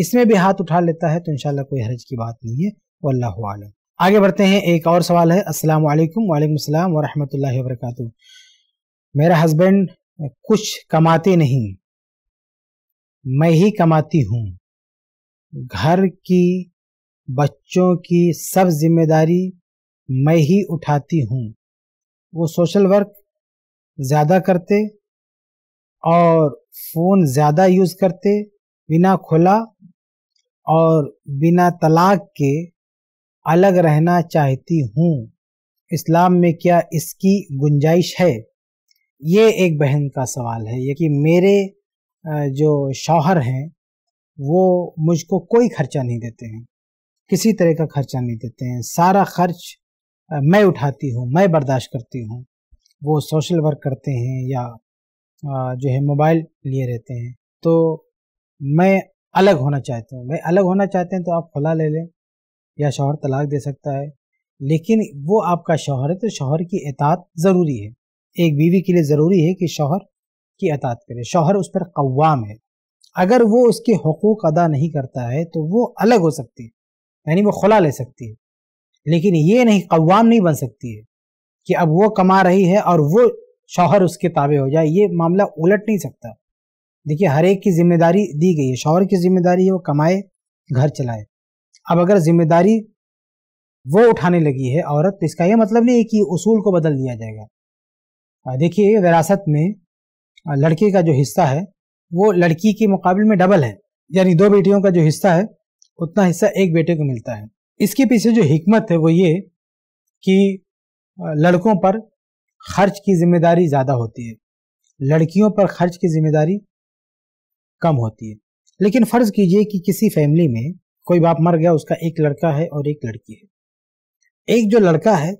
इसमें भी हाथ उठा लेता है तो इन कोई हरज की बात नहीं है वल्ला आलम आगे बढ़ते हैं एक और सवाल है अस्सलाम वालेकुम वालेकुम वरहमतुल्लाहि वबरकातुहू मेरा हस्बैंड कुछ कमाते नहीं मैं ही कमाती हूँ घर की बच्चों की सब जिम्मेदारी मैं ही उठाती हूँ वो सोशल वर्क ज़्यादा करते और फ़ोन ज़्यादा यूज़ करते बिना खुला और बिना तलाक के अलग रहना चाहती हूँ इस्लाम में क्या इसकी गुंजाइश है ये एक बहन का सवाल है ये कि मेरे जो शौहर हैं वो मुझको कोई खर्चा नहीं देते हैं किसी तरह का खर्चा नहीं देते हैं सारा खर्च मैं उठाती हूँ मैं बर्दाश्त करती हूँ वो सोशल वर्क करते हैं या जो है मोबाइल लिए रहते हैं तो मैं अलग होना चाहता हूँ मैं अलग होना चाहते हैं तो आप खुला ले लें या शोहर तलाक दे सकता है लेकिन वो आपका शोहर है तो शोहर की एतात ज़रूरी है एक बीवी के लिए ज़रूरी है कि शोहर की अतात करे शोहर उस पर कवाम है अगर वो उसके हकूक़ अदा नहीं करता है तो वो अलग हो सकती है यानी वो खुला ले सकती है लेकिन ये नहीं कवाम नहीं बन सकती है कि अब वो कमा रही है और वो शौहर उसके ताबे हो जाए ये मामला उलट नहीं सकता देखिए हर एक की जिम्मेदारी दी गई है शौहर की जिम्मेदारी है वो कमाए घर चलाए अब अगर जिम्मेदारी वो उठाने लगी है औरत तो इसका यह मतलब नहीं है कि उसूल को बदल दिया जाएगा देखिए विरासत में लड़के का जो हिस्सा है वो लड़की के मुकाबले में डबल है यानी दो बेटियों का जो हिस्सा है उतना हिस्सा एक बेटे को मिलता है इसके पीछे जो हिकमत है वो ये कि लड़कों पर खर्च की जिम्मेदारी ज़्यादा होती है लड़कियों पर खर्च की जिम्मेदारी कम होती है लेकिन फ़र्ज़ कीजिए कि किसी फैमिली में कोई बाप मर गया उसका एक लड़का है और एक लड़की है एक जो लड़का है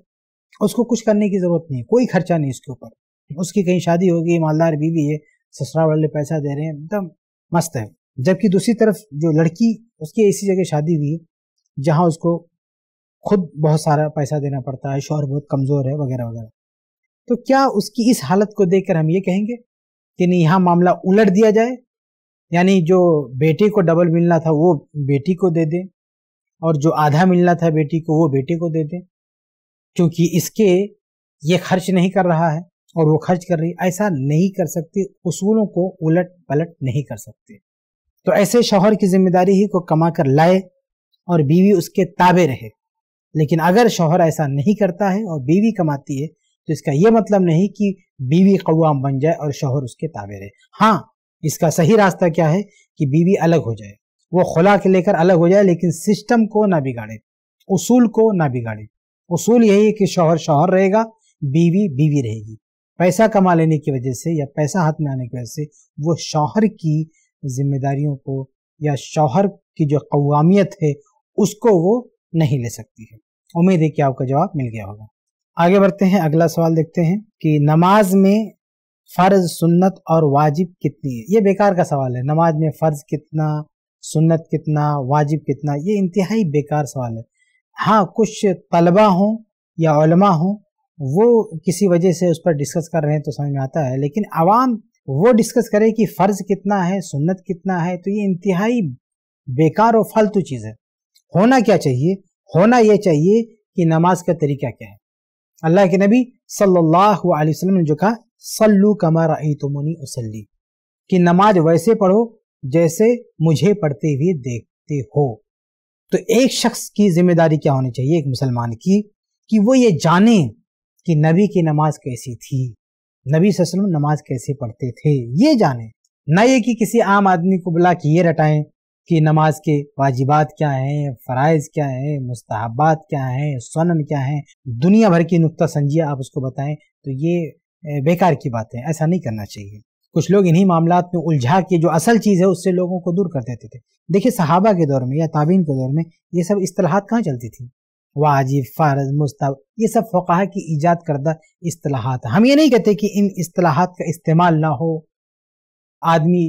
उसको कुछ करने की ज़रूरत नहीं कोई खर्चा नहीं उसके ऊपर उसकी कहीं शादी होगी ईमानदार बीवी है ससुराल वाले पैसा दे रहे हैं एकदम मस्त है जबकि दूसरी तरफ जो लड़की उसकी ऐसी जगह शादी हुई जहाँ उसको खुद बहुत सारा पैसा देना पड़ता है शोहर बहुत कमज़ोर है वगैरह वगैरह तो क्या उसकी इस हालत को देखकर हम ये कहेंगे कि नहीं यहाँ मामला उलट दिया जाए यानी जो बेटे को डबल मिलना था वो बेटी को दे दें और जो आधा मिलना था बेटी को वो बेटे को दे दें क्योंकि इसके ये खर्च नहीं कर रहा है और वो खर्च कर रही ऐसा नहीं कर सकते उसूलों को उलट पलट नहीं कर सकते तो ऐसे शोहर की जिम्मेदारी ही को कमा कर लाए और बीवी उसके ताबे रहे लेकिन अगर शोहर ऐसा नहीं करता है और बीवी कमाती है तो इसका ये मतलब नहीं कि बीवी कवाम बन जाए और शोहर उसके ताबे रहे हाँ इसका सही रास्ता क्या है कि बीवी अलग हो जाए वो खुला के लेकर अलग हो जाए लेकिन सिस्टम को ना बिगाड़े उसूल को ना बिगाड़े उसूल यही है कि शोहर शोहर रहेगा बीवी बीवी रहेगी पैसा कमा लेने की वजह से या पैसा हाथ में आने की वजह से वो शोहर की जिम्मेदारियों को या शोहर की जो कवामियत है उसको वो नहीं ले सकती है उम्मीद है कि आपका जवाब मिल गया होगा आगे बढ़ते हैं अगला सवाल देखते हैं कि नमाज में फर्ज सुन्नत और वाजिब कितनी है ये बेकार का सवाल है नमाज में फर्ज कितना सुन्नत कितना वाजिब कितना ये इंतहाई बेकार सवाल है हाँ कुछ तलबा हों या हों वो किसी वजह से उस पर डिस्कस कर रहे हैं तो समझ में आता है लेकिन आवाम वो डिस्कस करे कि फ़र्ज़ कितना है सुन्नत कितना है तो ये इंतहाई बेकार और फालतू चीज़ है होना क्या चाहिए होना ये चाहिए कि नमाज का तरीका क्या है अल्लाह के नबी सल्लल्लाहु अलैहि वसल्लम ने जो कहा सल्लू कमर तुमनी उसली कि नमाज वैसे पढ़ो जैसे मुझे पढ़ते हुए देखते हो तो एक शख्स की जिम्मेदारी क्या होनी चाहिए एक मुसलमान की कि वो ये जाने कि नबी की नमाज कैसी थी नबी वसल्लम नमाज कैसे पढ़ते थे ये जाने न ये कि किसी आम आदमी को बुला के ये रटाएं कि नमाज के वाजिबात क्या हैं फ़रज़ क्या हैं मुस्तहबात क्या हैं सन क्या हैं दुनिया भर की नुकता संजिया आप उसको बताएं तो ये बेकार की बात है ऐसा नहीं करना चाहिए कुछ लोग इन्हीं मामला में उलझा के जो असल चीज़ है उससे लोगों को दूर कर देते थे देखिए सहाबा के दौर में या ताबीन के दौर में ये सब असलाहत कहाँ चलती थी वाजिब फ़र्ज मुस्ताब ये सब फ़ाहा की ईजाद करदा असलाहत हम ये नहीं कहते कि इन असलाहत का इस्तेमाल ना हो आदमी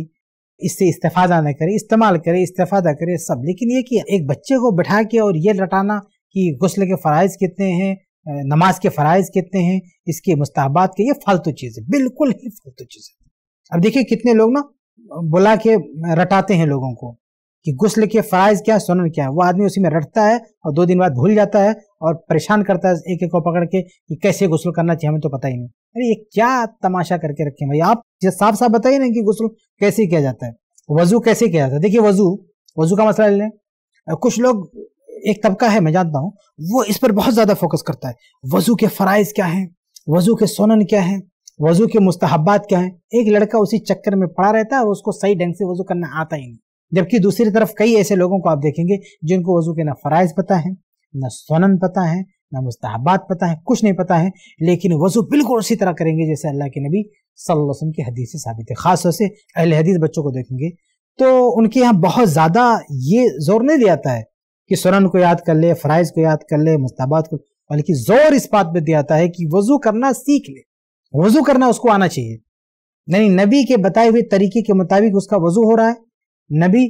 इससे इस्तेफादा ना करे इस्तेमाल करे इस्तेफादा करे सब लेकिन ये कि एक बच्चे को बैठा के और ये लटाना कि गसल के फ़रज़ कितने हैं नमाज के फ़रज़ कितने हैं इसके मुस्ताबात के ये फालतू चीज़ें बिल्कुल ही फालतू चीज़ें अब देखिए कितने लोग ना बुला के रटाते हैं लोगों को कि गुसल के फ़रज़ क्या सुनन क्या है वह आदमी उसी में रटता है और दो दिन बाद भूल जाता है और परेशान करता है एक एक को पकड़ के कि कैसे गुसल करना चाहिए हमें तो पता ही नहीं अरे ये क्या तमाशा करके रखें भाई आप ये साफ साफ बताइए ना कि गुसल कैसे किया जाता है वजू कैसे किया जाता है देखिए वजू वजू का मसला ले लें कुछ लोग एक तबका है मैं जानता हूँ वो इस पर बहुत ज़्यादा फोकस करता है वजू के फ़राइज क्या हैं वजू के सोनन क्या हैं वजू के मुस्तहबात क्या हैं एक लड़का उसी चक्कर में पड़ा रहता है और उसको सही ढंग से वजू करना आता ही नहीं जबकि दूसरी तरफ कई ऐसे लोगों को आप देखेंगे जिनको वजू के ना फराइज पता है ना सोनन पता है ना मुझे पता है कुछ नहीं पता है लेकिन वजू बिल्कुल उसी तरह करेंगे जैसे अल्लाह के नबी सल्लम की हदीस से साबित है ख़ास तौर से अहल हदीस बच्चों को देखेंगे तो उनके यहाँ बहुत ज़्यादा ये जोर नहीं दिया जाता है कि सुरन को याद कर ले फ़्राइज को याद कर ले मुस्ताबाद को बल्कि जोर इस बात पर दिया जाता है कि वज़ू करना सीख ले वज़ू करना उसको आना चाहिए यानी नबी के बताए हुए तरीके के मुताबिक उसका वज़ू हो रहा है नबी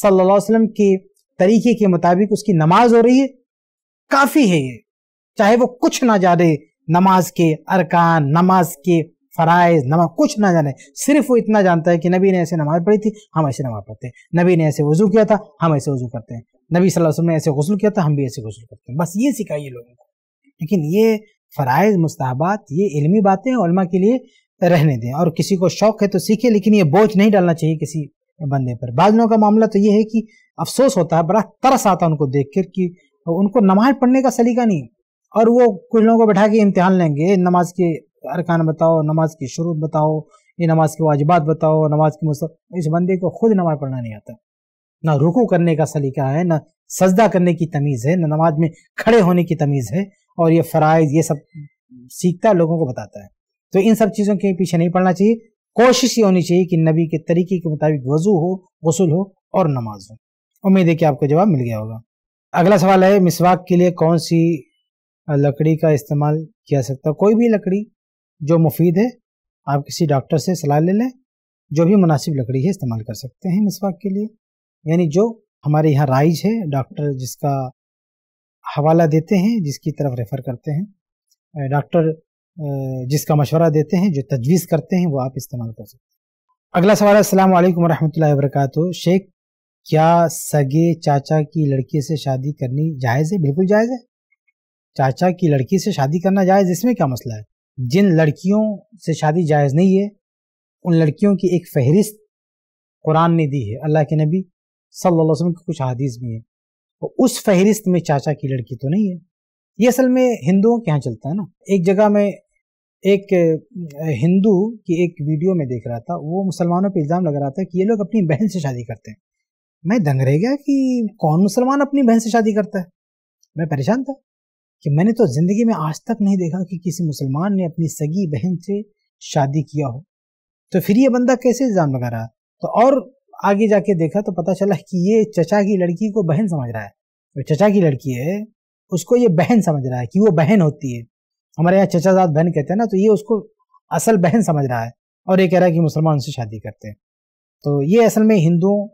सल्लल्लाहु अलैहि वसल्लम के तरीके के मुताबिक उसकी नमाज हो रही है काफ़ी है ये चाहे वो कुछ ना जाने नमाज के अरकान नमाज के फ़राइज़ नमाज कुछ ना जाने सिर्फ वो इतना जानता है कि नबी ने ऐसे नमाज पढ़ी थी हम ऐसे नमाज पढ़ते हैं नबी ने ऐसे वज़ू किया था हम ऐसे वज़ू करते हैं नबी सल्लल्लाहु अलैहि वसल्लम ने ऐसे गसल किया था हम भी ऐसे गसल करते हैं बस ये सिखाइए लोगों को लेकिन ये फ़राइज़ मुस्ताहबात ये इलमी बातें उलमा के लिए रहने दें और किसी को शौक़ है तो सीखे लेकिन ये बोझ नहीं डालना चाहिए किसी बंदे पर बाद का मामला तो ये है कि अफसोस होता है बड़ा तरस आता है उनको देख कर कि उनको नमाज पढ़ने का सलीका नहीं और वो कुछ लोगों को बैठा के इम्तहान लेंगे नमाज के अरकान बताओ नमाज की शुरू बताओ ये नमाज के वाजिबात बताओ नमाज के मुस्त इस बंदे को खुद नमाज पढ़ना नहीं आता ना रुकू करने का सलीका है ना सजदा करने की तमीज़ है ना नमाज में खड़े होने की तमीज़ है और ये फ़रज़ ये सब सीखता है लोगों को बताता है तो इन सब चीज़ों के पीछे नहीं पढ़ना चाहिए कोशिश ये होनी चाहिए कि नबी के तरीके के मुताबिक वजू हो गसूल हो और नमाज हो उम्मीद है कि आपको जवाब मिल गया होगा अगला सवाल है मिसवाक के लिए कौन सी लकड़ी का इस्तेमाल किया सकता है कोई भी लकड़ी जो मुफीद है आप किसी डॉक्टर से सलाह ले लें जो भी मुनासिब लकड़ी है इस्तेमाल कर सकते हैं मिसवाक के लिए यानी जो हमारे यहाँ राइज है डॉक्टर जिसका हवाला देते हैं जिसकी तरफ रेफ़र करते हैं डॉक्टर जिसका मशवरा देते हैं जो तजवीज़ करते हैं वो आप इस्तेमाल कर सकते हैं अगला सवाल अस्सलाम वालेकुम रहमतुल्लाहि शेख क्या सगे चाचा की लड़की से शादी करनी जायज़ है बिल्कुल जायज़ है चाचा की लड़की से शादी करना जायज़ इसमें क्या मसला है जिन लड़कियों से शादी जायज़ नहीं है उन लड़कियों की एक फहरिस्त कुरान ने दी है अल्लाह के नबी सल्लल्लाहु अलैहि वसल्लम की कुछ हदीस भी हैं और उस फहरिस्त में चाचा की लड़की तो नहीं है ये असल में हिंदुओं के यहाँ चलता है ना एक जगह में एक हिंदू की एक वीडियो में देख रहा था वो मुसलमानों पर इल्ज़ाम लगा रहा था कि ये लोग अपनी बहन से शादी करते हैं मैं दंग रह गया कि कौन मुसलमान अपनी बहन से शादी करता है मैं परेशान था कि मैंने तो ज़िंदगी में आज तक नहीं देखा कि किसी मुसलमान ने अपनी सगी बहन से शादी किया हो तो फिर ये बंदा कैसे इल्ज़ाम लगा रहा तो और आगे जाके देखा तो पता चला कि ये चचा की लड़की को बहन समझ रहा है जो तो चचा की लड़की है उसको ये बहन समझ रहा है कि वो बहन होती है हमारे यहाँ चचाजाद बहन कहते हैं ना तो ये उसको असल बहन समझ रहा है और ये कह रहा है कि मुसलमान उनसे शादी करते हैं तो ये असल में हिंदुओं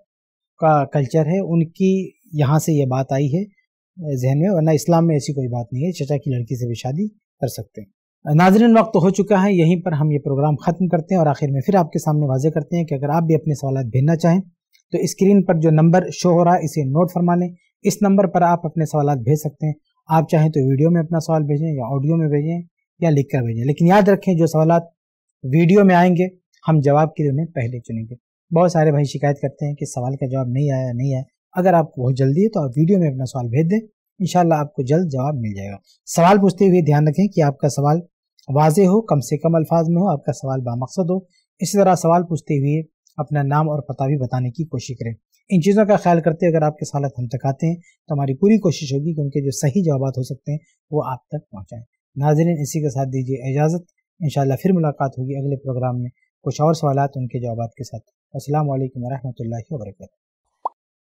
का कल्चर है उनकी यहाँ से ये बात आई है जहन में वरना इस्लाम में ऐसी कोई बात नहीं है चचा की लड़की से भी शादी कर सकते हैं नाजरन वक्त हो चुका है यहीं पर हम ये प्रोग्राम ख़त्म करते हैं और आखिर में फिर आपके सामने वाजे करते हैं कि अगर आप भी अपने सवाल भेजना चाहें तो स्क्रीन पर जो नंबर शो हो रहा है इसे नोट फरमा लें इस नंबर पर आप अपने सवाल भेज सकते हैं आप चाहें तो वीडियो में अपना सवाल भेजें या ऑडियो में भेजें या लिख कर भेजें लेकिन याद रखें जो सवाल वीडियो में आएंगे हम जवाब के लिए उन्हें पहले चुनेंगे बहुत सारे भाई शिकायत करते हैं कि सवाल का जवाब नहीं आया नहीं आया अगर आपको बहुत जल्दी है तो आप वीडियो में अपना सवाल भेज दें इन आपको जल्द जवाब मिल जाएगा सवाल पूछते हुए ध्यान रखें कि आपका सवाल वाजे हो कम से कम अल्फाज में हो आपका सवाल बामकसद हो इसी तरह सवाल पूछते हुए अपना नाम और पता भी बताने की कोशिश करें इन चीज़ों का ख्याल करते हुए अगर आपके सवाल हम तक आते हैं तो हमारी पूरी कोशिश होगी कि उनके जो सही जवाब हो सकते हैं वो आप तक पहुँचाएँ नाजरीन इसी के साथ दीजिए इजाज़त इन फिर मुलाकात होगी अगले प्रोग्राम में कुछ और सवाल उनके जवाब के साथ असल वरहमल वर्क